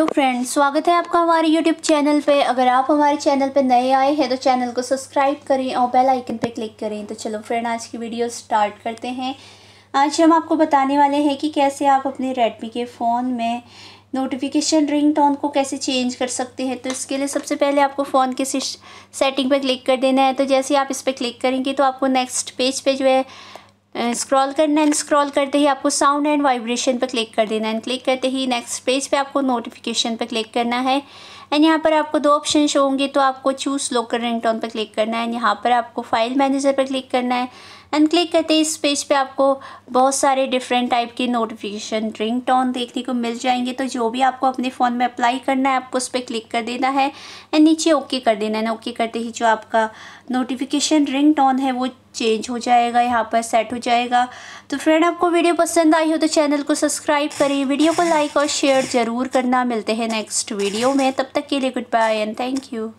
तो फ्रेंड्स स्वागत है आपका हमारे यूट्यूब चैनल पे अगर आप हमारे चैनल पे नए आए हैं तो चैनल को सब्सक्राइब करें और बेल आइकन पे क्लिक करें तो चलो फ्रेंड आज की वीडियो स्टार्ट करते हैं आज हम आपको बताने वाले हैं कि कैसे आप अपने रेडमी के फ़ोन में नोटिफिकेशन रिंग टोन को कैसे चेंज कर सकते हैं तो इसके लिए सबसे पहले आपको फ़ोन के सेटिंग पर क्लिक कर देना है तो जैसे आप इस पर क्लिक करेंगे तो आपको नेक्स्ट पेज पर जो है स्क्रॉल करना है स्क्रॉल करते ही आपको साउंड एंड वाइब्रेशन पर क्लिक कर देना है क्लिक करते ही नेक्स्ट पेज पे आपको नोटिफिकेशन पर क्लिक करना है एंड यहाँ पर आपको दो ऑप्शन होंगे तो आपको चूज़ लोकल रिंगटोन पर क्लिक करना है एंड यहाँ पर आपको फाइल मैनेजर पर क्लिक करना है एंड क्लिक करते ही इस पेज पे आपको बहुत सारे डिफरेंट टाइप के नोटिफिकेशन रिंग टोन देखने को मिल जाएंगे तो जो भी आपको अपने फ़ोन में अप्लाई करना है आपको उस पर क्लिक कर देना है एंड नीचे ओके कर देना है ओके करते ही जो आपका नोटिफिकेशन रिंग टोन है वो चेंज हो जाएगा यहाँ पर सेट हो जाएगा तो फ्रेंड आपको वीडियो पसंद आई हो तो चैनल को सब्सक्राइब करें वीडियो को लाइक और शेयर ज़रूर करना मिलते हैं नेक्स्ट वीडियो में तब तक के लिए goodbye and thank you